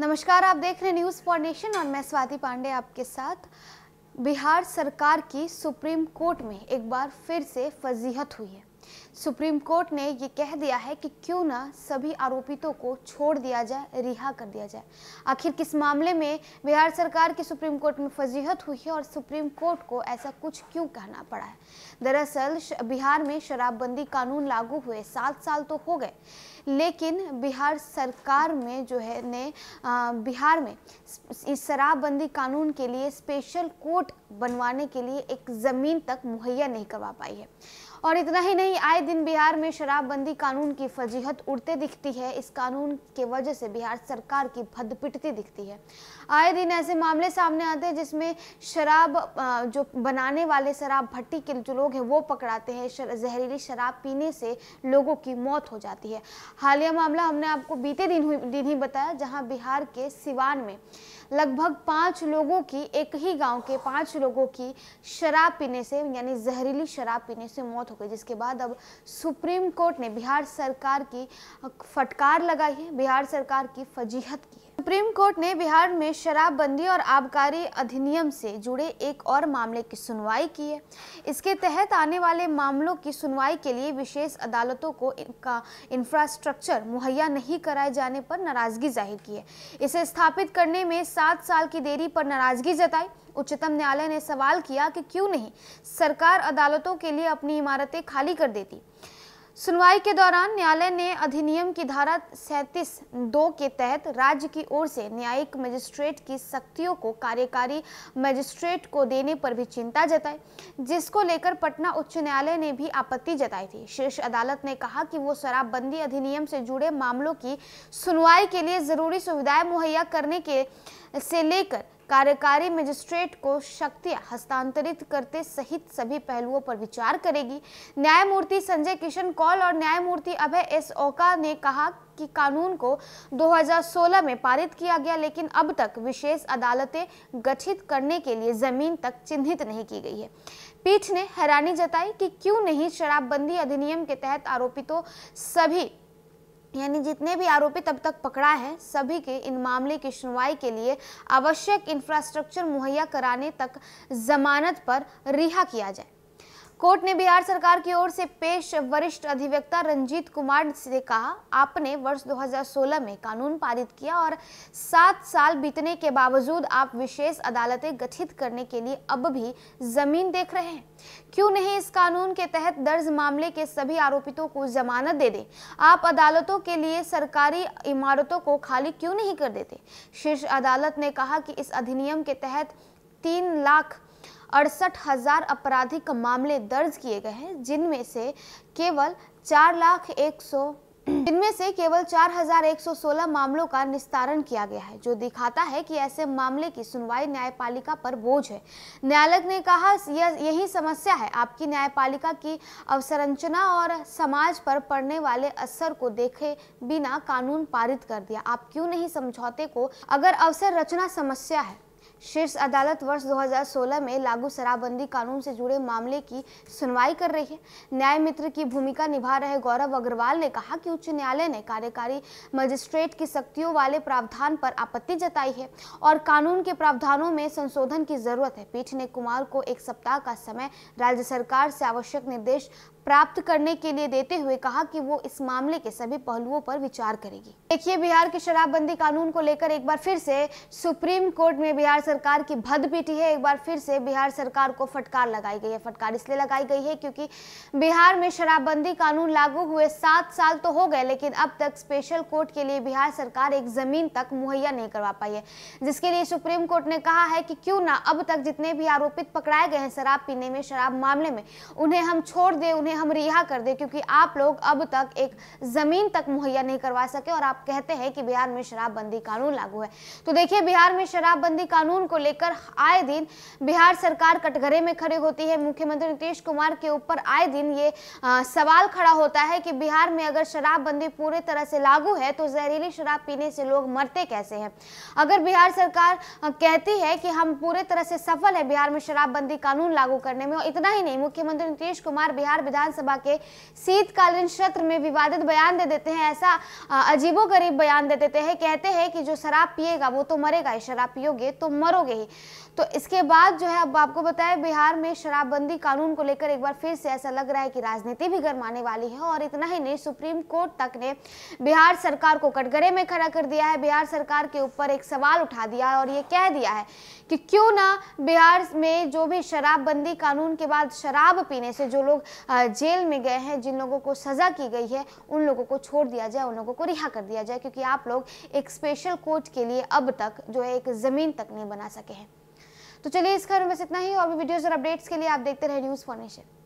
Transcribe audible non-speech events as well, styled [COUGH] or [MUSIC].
नमस्कार आप देख रहे हैं न्यूज़ फॉर नेशन और मैं स्वाति पांडे आपके साथ बिहार सरकार की सुप्रीम कोर्ट में एक बार फिर से फजीहत हुई है सुप्रीम कोर्ट ने ये कह दिया है कि क्यों ना सभी आरोपितों को छोड़ दिया जाए रिहा कर दिया जाए आखिर किस मामले में बिहार सरकार की सुप्रीम कोर्ट में फजीहत हुई है और सुप्रीम कोर्ट को ऐसा कुछ क्यों कहना पड़ा है दरअसल बिहार में शराबबंदी कानून लागू हुए सात साल तो हो गए लेकिन बिहार सरकार में जो है ने आ, बिहार में इस शराबबंदी कानून के लिए स्पेशल कोर्ट बनवाने के लिए एक ज़मीन तक मुहैया नहीं करवा पाई है और इतना ही नहीं आए दिन बिहार में शराबबंदी कानून की फजीहत उड़ते दिखती है इस कानून के वजह से बिहार सरकार की भद पिटती दिखती है आए दिन ऐसे मामले सामने आते हैं जिसमें शराब जो बनाने वाले शराब भट्टी के जो लोग हैं वो पकड़ाते हैं शर, जहरीली शराब पीने से लोगों की मौत हो जाती है हालिया मामला हमने आपको बीते दिन हुई दिन ही बताया जहाँ बिहार के सिवान में लगभग पाँच लोगों की एक ही गाँव के पाँच लोगों की शराब पीने से यानी जहरीली शराब पीने से मौत हो गई जिसके बाद अब सुप्रीम कोर्ट ने बिहार सरकार की फटकार लगाई है बिहार सरकार की फजीहत की है सुप्रीम कोर्ट ने बिहार में शराबबंदी और आबकारी अधिनियम से जुड़े एक और मामले की सुनवाई की है इसके तहत आने वाले मामलों की सुनवाई के लिए विशेष अदालतों को इनका इंफ्रास्ट्रक्चर मुहैया नहीं कराए जाने पर नाराजगी जाहिर की है इसे स्थापित करने में सात साल की देरी पर नाराजगी जताई उच्चतम न्यायालय ने सवाल किया कि क्यों नहीं सरकार अदालतों के लिए अपनी इमारतें खाली कर देती सुनवाई के दौरान न्यायालय ने अधिनियम की धारा सैंतीस दो के तहत राज्य की ओर से न्यायिक मजिस्ट्रेट की शक्तियों को कार्यकारी मजिस्ट्रेट को देने पर भी चिंता जताई जिसको लेकर पटना उच्च न्यायालय ने भी आपत्ति जताई थी शीर्ष अदालत ने कहा कि वो शराबबंदी अधिनियम से जुड़े मामलों की सुनवाई के लिए जरूरी सुविधाएं मुहैया करने के से लेकर कार्यकारी मजिस्ट्रेट को शक्ति हस्तांतरित करते सहित सभी पहलुओं पर विचार करेगी न्यायमूर्ति संजय किशन कौल और न्यायमूर्ति अभय एस ओका ने कहा कि कानून को 2016 में पारित किया गया लेकिन अब तक विशेष अदालतें गठित करने के लिए जमीन तक चिन्हित नहीं की गई है पीठ ने हैरानी जताई कि क्यों नहीं शराबबंदी अधिनियम के तहत आरोपितों सभी यानी जितने भी आरोपी तब तक पकड़ा है सभी के इन मामले की सुनवाई के लिए आवश्यक इंफ्रास्ट्रक्चर मुहैया कराने तक जमानत पर रिहा किया जाए कोर्ट ने बिहार सरकार की ओर से पेश वरिष्ठ अधिवक्ता रंजीत कुमार से कहा आपने वर्ष 2016 में कानून पारित किया और सात साल बीतने के बावजूद आप विशेष अदालतें गठित करने के लिए अब भी जमीन देख रहे हैं क्यों नहीं इस कानून के तहत दर्ज मामले के सभी आरोपितों को जमानत दे दें आप अदालतों के लिए सरकारी इमारतों को खाली क्यों नहीं कर देते शीर्ष अदालत ने कहा कि इस अधिनियम के तहत तीन लाख अड़सठ हजार आपराधिक मामले दर्ज किए गए हैं जिनमें से केवल चार लाख एक सौ इनमें [CLEARS THROAT] से केवल 4,116 मामलों का निस्तारण किया गया है जो दिखाता है कि ऐसे मामले की सुनवाई न्यायपालिका पर बोझ है न्यायालय ने कहा यही समस्या है आपकी न्यायपालिका की अवसंरचना और समाज पर पड़ने वाले असर को देखे बिना कानून पारित कर दिया आप क्यों नहीं समझौते को अगर अवसर रचना समस्या है शीर्ष अदालत वर्ष 2016 में लागू शराबबंदी कानून से जुड़े मामले की सुनवाई कर रही है न्याय मित्र की भूमिका निभा रहे गौरव अग्रवाल ने कहा कि उच्च न्यायालय ने कार्यकारी मजिस्ट्रेट की शक्तियों वाले प्रावधान पर आपत्ति जताई है और कानून के प्रावधानों में संशोधन की जरूरत है पीठ ने कुमार को एक सप्ताह का समय राज्य सरकार से आवश्यक निर्देश प्राप्त करने के लिए देते हुए कहा कि वो इस मामले के सभी पहलुओं पर विचार करेगी देखिए बिहार के शराबबंदी कानून को लेकर एक बार फिर से सुप्रीम कोर्ट में बिहार सरकार की भद पीटी है एक बार फिर से बिहार सरकार को फटकार लगाई गई है फटकार इसलिए लगाई गई है क्योंकि बिहार में शराबबंदी कानून लागू हुए सात साल तो हो गए लेकिन अब तक स्पेशल कोर्ट के लिए बिहार सरकार एक जमीन तक मुहैया नहीं करवा पाई है जिसके लिए सुप्रीम कोर्ट ने कहा है कि क्यों ना अब तक जितने भी आरोपित पकड़ाए गए हैं शराब पीने में शराब मामले में उन्हें हम छोड़ दे उन्हें में हम रिहा कर दें क्योंकि आप लोग अब तक एक ज़मीन तक मुहैया नहीं करवा सके और आप कहते हैं कि बिहार में शराबबंदी कानून लागू है तो देखिए बिहार में शराबबंदी कानून को लेकर आए दिन बिहार सरकार कटघरे में खड़े होती है मुख्यमंत्री नीतीश कुमार के ऊपर आए दिन ये आ, सवाल खड़ा होता है कि बिहार में अगर शराबबंदी पूरे तरह से लागू है तो जहरीली शराब पीने से लोग मरते कैसे हैं अगर बिहार सरकार कहती है कि हम पूरे तरह से सफल है बिहार में शराबबंदी कानून लागू करने में और इतना ही नहीं मुख्यमंत्री नीतीश कुमार बिहार विधान विधानसभा के शीतकालीन सत्र में विवादित बयान दे देते हैं ऐसा अजीबो गरीब बयान दे देते हैं कहते हैं कि जो शराब पिएगा वो तो मरेगा ही शराब पियोगे तो मरोगे ही तो इसके बाद जो है अब आपको बताया बिहार में शराबबंदी कानून को लेकर एक बार फिर से ऐसा लग रहा है कि राजनीति भी गरमाने वाली है और इतना ही नहीं सुप्रीम कोर्ट तक ने बिहार सरकार को कटघरे में खड़ा कर दिया है बिहार सरकार के ऊपर एक सवाल उठा दिया है और ये कह दिया है कि क्यों ना बिहार में जो भी शराबबंदी कानून के बाद शराब पीने से जो लोग जेल में गए हैं जिन लोगों को सज़ा की गई है उन लोगों को छोड़ दिया जाए उन लोगों को रिहा कर दिया जाए क्योंकि आप लोग एक स्पेशल कोर्ट के लिए अब तक जो है एक ज़मीन तक नहीं बना सके हैं तो चलिए इस खबर में बस इतना ही और भी वीडियोज़ और अपडेट्स के लिए आप देखते रहे न्यूज़ फॉर्मेशन